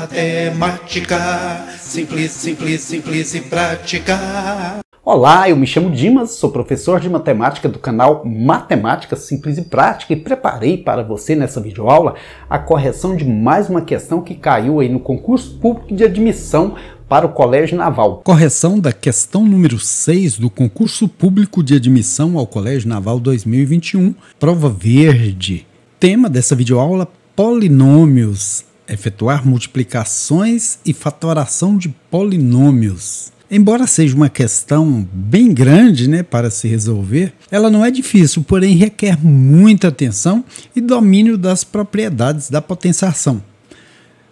matemática, simples, simples, simples e prática. Olá, eu me chamo Dimas, sou professor de matemática do canal Matemática Simples e Prática e preparei para você nessa videoaula a correção de mais uma questão que caiu aí no concurso público de admissão para o Colégio Naval. Correção da questão número 6 do concurso público de admissão ao Colégio Naval 2021, prova verde. Tema dessa videoaula: polinômios efetuar multiplicações e fatoração de polinômios. Embora seja uma questão bem grande né, para se resolver, ela não é difícil, porém requer muita atenção e domínio das propriedades da potenciação.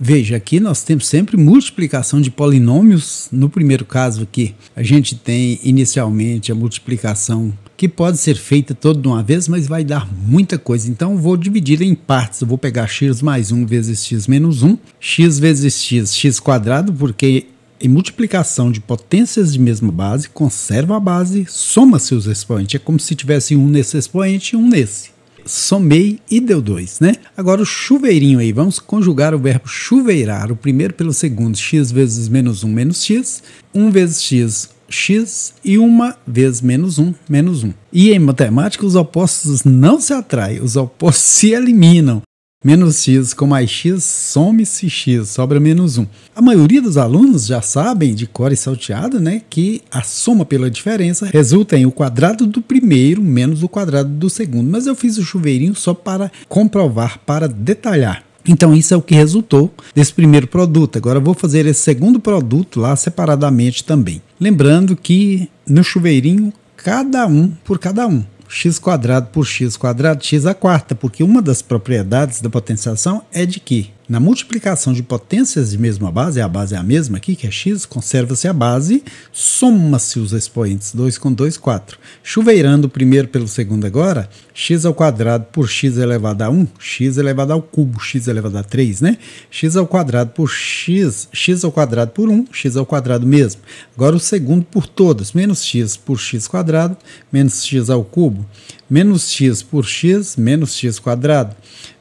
Veja, aqui nós temos sempre multiplicação de polinômios. No primeiro caso aqui, a gente tem inicialmente a multiplicação que pode ser feita toda de uma vez, mas vai dar muita coisa. Então vou dividir em partes. Eu vou pegar x mais 1 vezes x menos 1, x vezes x, x quadrado, porque em multiplicação de potências de mesma base, conserva a base, soma-se os expoentes. É como se tivesse um nesse expoente e um nesse. Somei e deu dois, né? Agora o chuveirinho aí, vamos conjugar o verbo chuveirar, o primeiro pelo segundo, x vezes menos 1 menos x, 1 vezes x, x e uma vez menos 1, menos 1. E em matemática, os opostos não se atraem, os opostos se eliminam. Menos x com mais x, some-se x, sobra menos 1. A maioria dos alunos já sabem, de cor e salteado, né, que a soma pela diferença resulta em o quadrado do primeiro menos o quadrado do segundo. Mas eu fiz o chuveirinho só para comprovar, para detalhar. Então, isso é o que resultou desse primeiro produto. Agora, vou fazer esse segundo produto lá separadamente também. Lembrando que no chuveirinho, cada um por cada um x quadrado por x quadrado, x a quarta, porque uma das propriedades da potenciação é de que na multiplicação de potências de mesma base, a base é a mesma aqui, que é x, conserva-se a base, soma-se os expoentes, 2 com 2, 4. Chuveirando o primeiro pelo segundo agora, x ao quadrado por x elevado a 1, x elevado ao cubo, x elevado a 3, né? x ao quadrado por x, x ao quadrado por 1, x ao quadrado mesmo. Agora o segundo por todas, menos x por x quadrado, menos x ao cubo, menos x por x, menos x quadrado,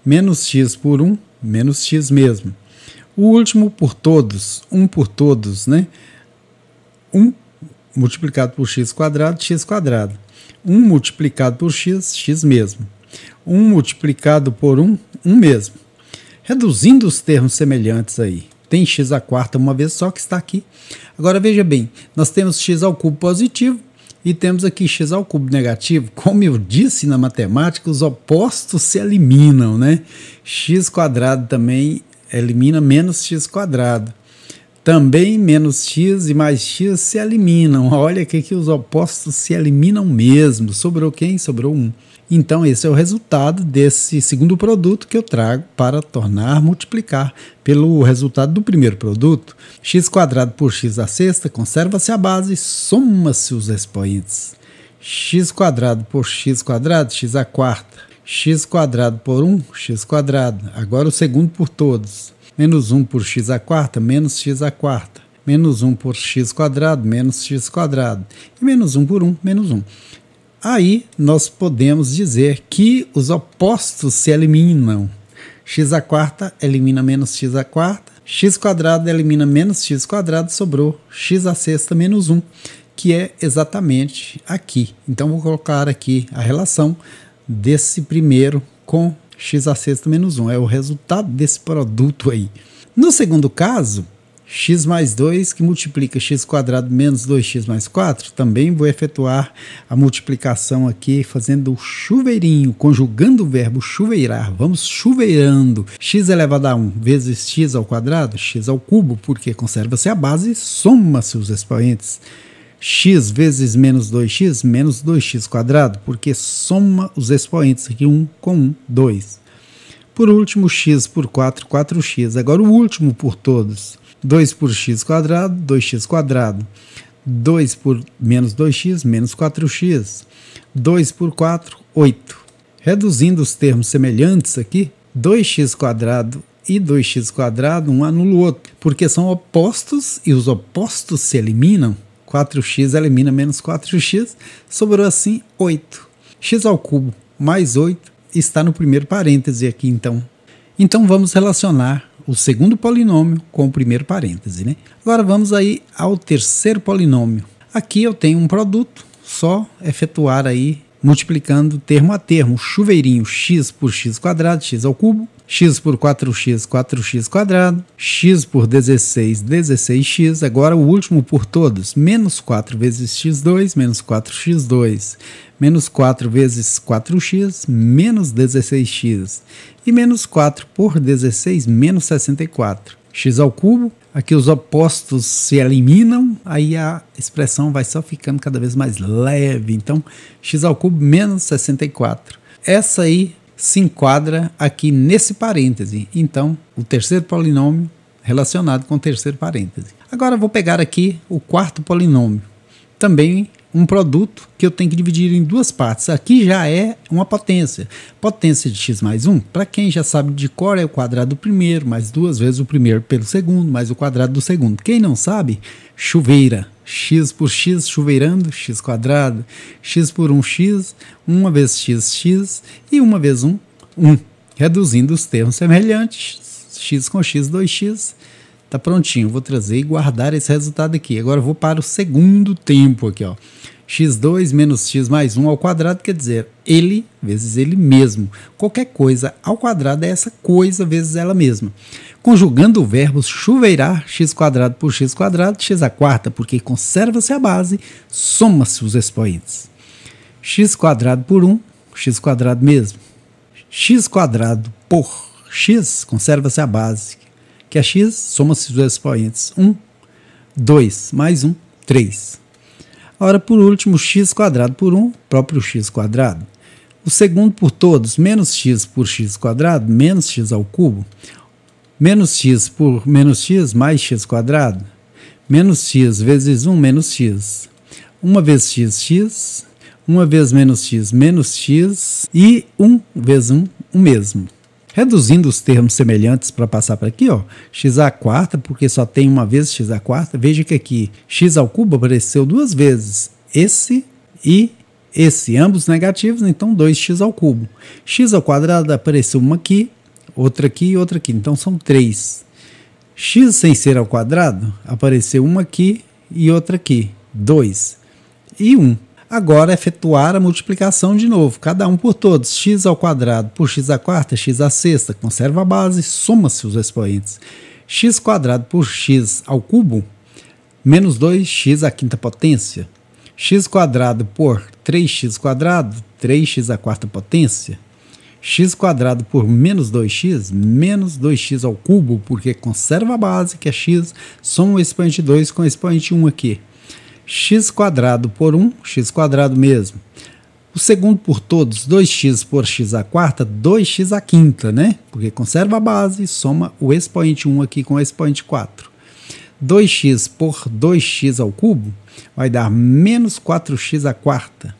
menos x por 1, menos x mesmo. O último por todos, 1 um por todos, né? 1 um multiplicado por x quadrado, x quadrado. 1 um multiplicado por x, x mesmo. 1 um multiplicado por 1, um, 1 um mesmo. Reduzindo os termos semelhantes aí. Tem x à quarta uma vez só que está aqui. Agora veja bem, nós temos x ao cubo positivo e temos aqui x ao cubo negativo. Como eu disse na matemática, os opostos se eliminam, né? x quadrado também elimina menos x quadrado. Também menos x e mais x se eliminam. Olha aqui que os opostos se eliminam mesmo. Sobrou quem? Sobrou 1. Um. Então, esse é o resultado desse segundo produto que eu trago para tornar multiplicar pelo resultado do primeiro produto. x quadrado por x à sexta, conserva-se a base, soma-se os expoentes. x quadrado por x quadrado, x à quarta. x quadrado por 1, x quadrado. Agora o segundo por todos. Menos 1 por x à quarta, menos x à quarta menos 1 por x quadrado, menos x quadrado, e menos 1 por 1, menos 1. Aí nós podemos dizer que os opostos se eliminam. x a quarta elimina menos x a quarta, x quadrado elimina menos x quadrado, sobrou x a sexta menos 1, que é exatamente aqui. Então vou colocar aqui a relação desse primeiro com x a sexta menos 1, é o resultado desse produto aí. No segundo caso, x mais 2, que multiplica x quadrado menos 2x mais 4, também vou efetuar a multiplicação aqui fazendo o chuveirinho, conjugando o verbo chuveirar. Vamos chuveirando. x elevado a 1 vezes x ao quadrado, x ao cubo, porque conserva-se a base, soma-se os expoentes x vezes menos 2x, menos 2x quadrado, porque soma os expoentes aqui, 1 com 1, 2. Por último, x por 4, 4x. Agora o último por todos. 2 por x quadrado, 2x quadrado. 2 por menos 2x, menos 4x. 2 por 4, 8. Reduzindo os termos semelhantes aqui, 2x quadrado e 2x quadrado, um anula o outro, porque são opostos e os opostos se eliminam. 4x elimina menos 4x, sobrou assim 8. x ao cubo mais 8 está no primeiro parêntese aqui então. Então vamos relacionar o segundo polinômio com o primeiro parêntese. Né? Agora vamos aí ao terceiro polinômio. Aqui eu tenho um produto, só efetuar aí multiplicando termo a termo, chuveirinho x por x quadrado, x ao cubo, x por 4x, 4x quadrado, x por 16, 16x, agora o último por todos, menos 4 vezes x2, menos 4x2, menos 4 vezes 4x, menos 16x, e menos 4 por 16, menos 64 x ao cubo. Aqui os opostos se eliminam, aí a expressão vai só ficando cada vez mais leve. Então, x ao cubo menos 64. Essa aí se enquadra aqui nesse parêntese. Então, o terceiro polinômio relacionado com o terceiro parêntese. Agora vou pegar aqui o quarto polinômio, também um produto que eu tenho que dividir em duas partes. Aqui já é uma potência. Potência de x mais 1, para quem já sabe de cor, é o quadrado do primeiro, mais duas vezes o primeiro pelo segundo, mais o quadrado do segundo. Quem não sabe, chuveira. x por x, chuveirando, x quadrado. x por 1x, um, uma vez x, x, e uma vez 1, um, 1. Um. Reduzindo os termos semelhantes, x com x, 2x, Tá prontinho, vou trazer e guardar esse resultado aqui. Agora vou para o segundo tempo aqui, ó. x2 menos x mais 1 ao quadrado quer dizer ele vezes ele mesmo. Qualquer coisa ao quadrado é essa coisa vezes ela mesma. Conjugando o verbo chuveirar x quadrado por x quadrado, x a quarta, porque conserva-se a base, soma-se os expoentes. x quadrado por 1, x quadrado mesmo. x quadrado por x, conserva-se a base, que é x, soma-se os dois expoentes. 1, 2, mais 1, 3. Ora, por último, x quadrado por 1, próprio x quadrado. O segundo por todos, menos x por x quadrado, menos x ao cubo. Menos x por menos x, mais x quadrado. Menos x vezes 1, menos x. 1 vezes x, x. 1 vezes menos x, menos x. E 1 vezes 1, o mesmo reduzindo os termos semelhantes para passar para aqui, ó, x a quarta, porque só tem uma vez x a quarta, veja que aqui x ao cubo apareceu duas vezes, esse e esse, ambos negativos, então 2x ao cubo. x ao quadrado apareceu uma aqui, outra aqui e outra aqui, então são três. x sem ser ao quadrado apareceu uma aqui e outra aqui, 2 e 1. Um. Agora efetuar a multiplicação de novo, cada um por todos, x ao quadrado por x à quarta, x à sexta, conserva a base, soma-se os expoentes. x quadrado por x ao cubo, menos 2x à quinta potência. x quadrado por 3x quadrado, 3x à quarta potência x quadrado por menos 2x, menos 2x ao cubo, porque conserva a base, que é x, soma o expoente 2 com o expoente 1 aqui x quadrado por 1, x quadrado mesmo. O segundo por todos, 2x por x à quarta, 2x à quinta, né? Porque conserva a base, e soma o expoente 1 aqui com o expoente 4. 2x por 2x ao cubo vai dar menos 4x à quarta.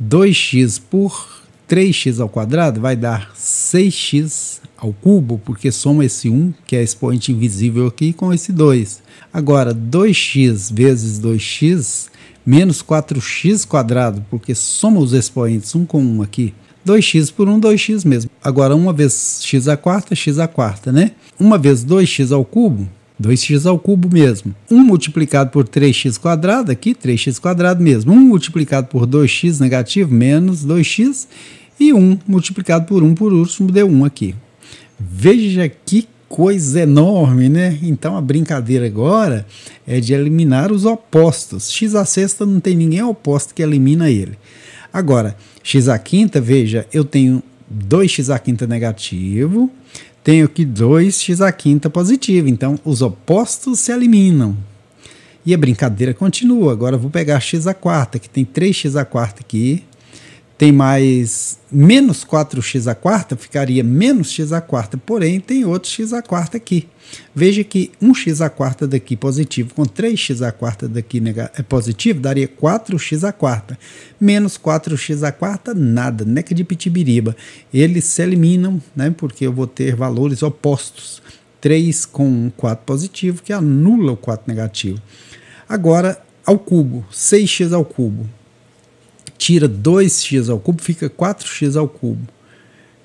2x por 3x ao quadrado vai dar 6x ao cubo, porque soma esse 1, que é expoente invisível aqui, com esse 2. Agora, 2x vezes 2x menos 4x quadrado, porque soma os expoentes um com um aqui. 2x por 1, 2x mesmo. Agora, 1 vezes x à quarta, x à quarta, né? 1 vezes 2x ao cubo, 2x ao cubo mesmo. 1 multiplicado por 3x quadrado, aqui 3x quadrado mesmo. 1 multiplicado por 2x negativo, menos 2x. E 1 multiplicado por 1 por último deu 1 aqui. Veja que coisa enorme, né? Então a brincadeira agora é de eliminar os opostos. x à sexta não tem ninguém oposto que elimina ele. Agora, x à quinta, veja, eu tenho 2x à quinta negativo, tenho aqui 2x à quinta positivo. Então os opostos se eliminam. E a brincadeira continua. Agora eu vou pegar x à quarta, que tem 3x à quarta aqui, tem mais menos 4x a quarta, ficaria menos x a quarta, porém tem outro x a quarta aqui. Veja que 1x a quarta daqui positivo com 3x a quarta daqui é positivo, daria 4x a quarta. Menos 4x a quarta, nada, neca de pitibiriba. Eles se eliminam, né, porque eu vou ter valores opostos. 3 com 4 positivo, que anula o 4 negativo. Agora, ao cubo, 6x ao cubo tira 2x ao cubo, fica 4x ao cubo.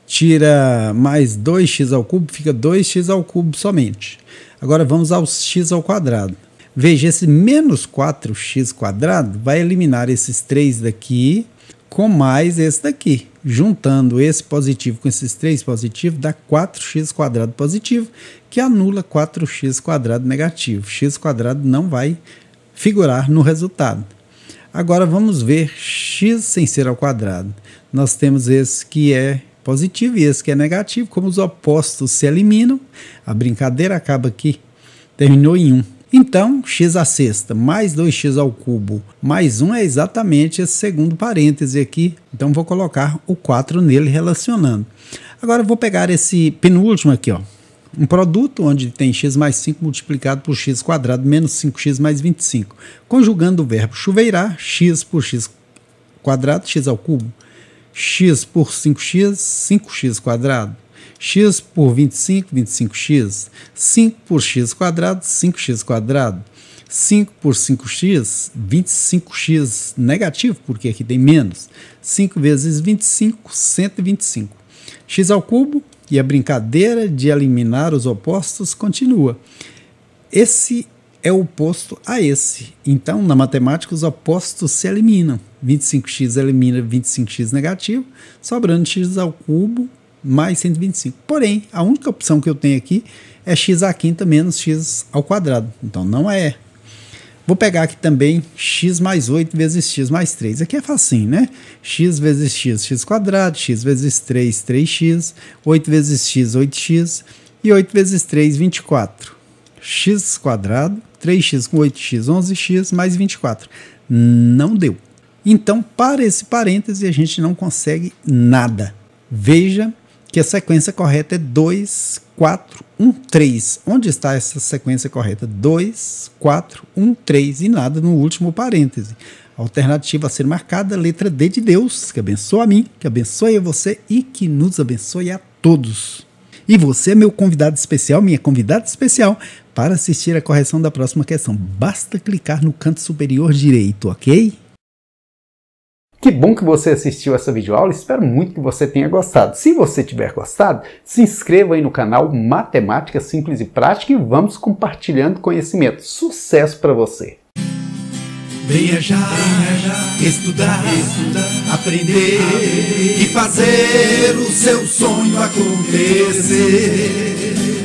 Tira mais 2x ao cubo, fica 2x ao cubo somente. Agora vamos ao x ao quadrado. Veja, esse menos 4x quadrado vai eliminar esses 3 daqui com mais esse daqui. Juntando esse positivo com esses 3 positivos, dá 4x quadrado positivo, que anula 4x quadrado negativo. x quadrado não vai figurar no resultado. Agora vamos ver x sem ser ao quadrado. Nós temos esse que é positivo e esse que é negativo. Como os opostos se eliminam, a brincadeira acaba aqui. Terminou em 1. Então, x à sexta mais 2x ao cubo mais 1 é exatamente esse segundo parêntese aqui. Então, vou colocar o 4 nele relacionando. Agora, vou pegar esse penúltimo aqui, ó um produto onde tem x mais 5 multiplicado por x quadrado menos 5x mais 25. Conjugando o verbo chuveirar, x por x quadrado, x ao cubo, x por 5x, 5x quadrado, x por 25, 25x, 5 por x quadrado, 5x quadrado, 5 por 5x, 25x negativo, porque aqui tem menos. 5 vezes 25, 125. x ao cubo, e a brincadeira de eliminar os opostos continua. Esse é o oposto a esse. Então, na matemática, os opostos se eliminam. 25x elimina 25x negativo, sobrando x ao cubo mais 125. Porém, a única opção que eu tenho aqui é x à quinta menos x ao quadrado. Então, não é Vou pegar aqui também x mais 8 vezes x mais 3. Aqui é facinho, né? x vezes x, x quadrado, x vezes 3, 3x, 8 vezes x, 8x, e 8 vezes 3, 24. x quadrado, 3x com 8x, 11x, mais 24. Não deu. Então, para esse parêntese, a gente não consegue nada. Veja que a sequência correta é 2, 4, 1, 3. Onde está essa sequência correta? 2, 4, 1, 3 e nada no último parêntese. Alternativa a ser marcada, letra D de Deus, que abençoe a mim, que abençoe a você e que nos abençoe a todos. E você é meu convidado especial, minha convidada especial, para assistir a correção da próxima questão. Basta clicar no canto superior direito, ok? Que bom que você assistiu essa videoaula, espero muito que você tenha gostado. Se você tiver gostado, se inscreva aí no canal Matemática Simples e Prática e vamos compartilhando conhecimento. Sucesso para você! estudar, estudar aprender e fazer o seu sonho acontecer.